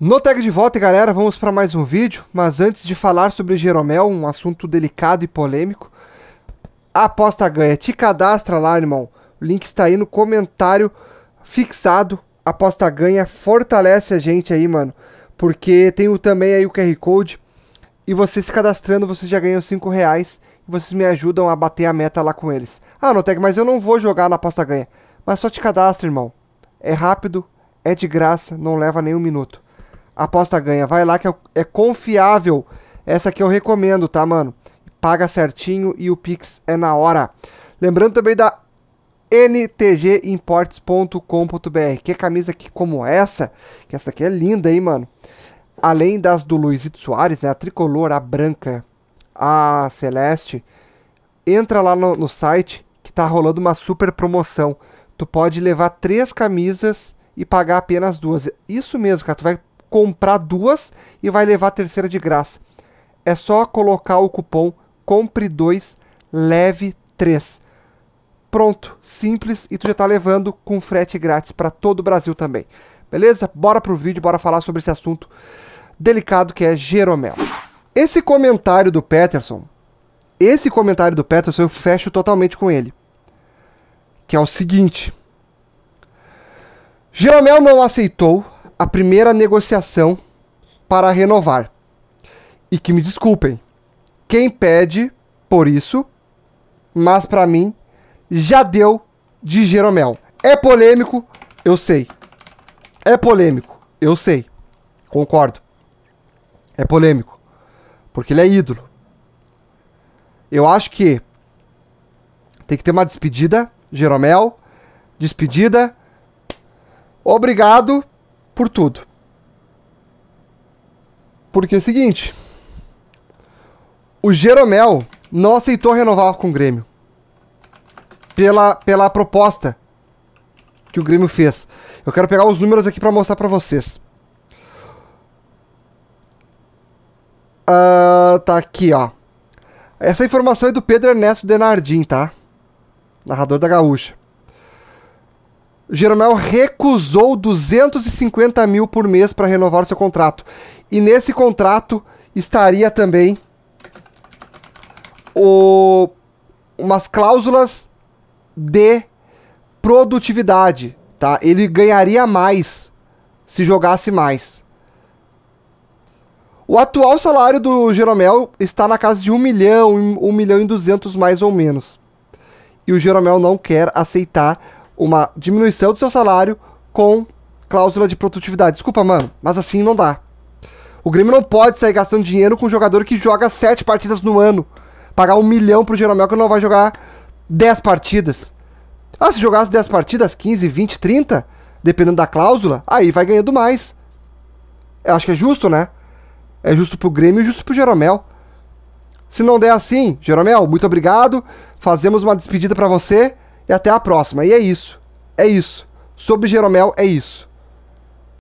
No tag de volta, galera, vamos para mais um vídeo, mas antes de falar sobre Jeromel, um assunto delicado e polêmico, aposta ganha. Te cadastra lá, irmão. O link está aí no comentário fixado. Aposta ganha, fortalece a gente aí, mano, porque tem também aí o QR Code e você se cadastrando, você já ganha 5 reais e vocês me ajudam a bater a meta lá com eles. Ah, Noteg, mas eu não vou jogar na aposta ganha. Mas só te cadastra, irmão. É rápido, é de graça, não leva nem um minuto aposta ganha. Vai lá que é, é confiável. Essa aqui eu recomendo, tá, mano? Paga certinho e o Pix é na hora. Lembrando também da ntgimports.com.br, que é camisa aqui como essa, que essa aqui é linda, hein, mano? Além das do Luizito Soares, né, a tricolor, a branca, a celeste, entra lá no, no site que tá rolando uma super promoção. Tu pode levar três camisas e pagar apenas duas. Isso mesmo, cara, tu vai comprar duas e vai levar a terceira de graça. É só colocar o cupom compre 2, leve 3. Pronto, simples e tu já está levando com frete grátis para todo o Brasil também. Beleza? Bora pro vídeo, bora falar sobre esse assunto delicado que é Jeromel. Esse comentário do Peterson, esse comentário do Peterson eu fecho totalmente com ele. Que é o seguinte: Jeromel não aceitou a primeira negociação para renovar. E que me desculpem, quem pede por isso, mas para mim já deu de Jeromel. É polêmico, eu sei. É polêmico, eu sei. Concordo. É polêmico. Porque ele é ídolo. Eu acho que tem que ter uma despedida, Jeromel. Despedida. Obrigado por tudo. Porque é o seguinte, o Jeromel não aceitou renovar com o Grêmio. Pela, pela proposta que o Grêmio fez. Eu quero pegar os números aqui para mostrar para vocês. Uh, tá aqui, ó. Essa informação é do Pedro Ernesto Denardim, tá? Narrador da Gaúcha. Jeromel recusou 250 mil por mês para renovar seu contrato. E nesse contrato estaria também o, umas cláusulas de produtividade, tá? Ele ganharia mais se jogasse mais. O atual salário do Jeromel está na casa de 1 milhão, 1 milhão e 200 mais ou menos. E o Jeromel não quer aceitar uma diminuição do seu salário com cláusula de produtividade. Desculpa, mano, mas assim não dá. O Grêmio não pode sair gastando dinheiro com um jogador que joga sete partidas no ano. Pagar um milhão pro Jeromel que não vai jogar 10 partidas. Ah, se jogasse 10 partidas, 15, 20, 30, dependendo da cláusula, aí vai ganhando mais. Eu acho que é justo, né? É justo pro Grêmio e justo pro Jeromel. Se não der assim, Jeromel, muito obrigado. Fazemos uma despedida para você. E até a próxima. E é isso. É isso. Sobre Jeromel, é isso.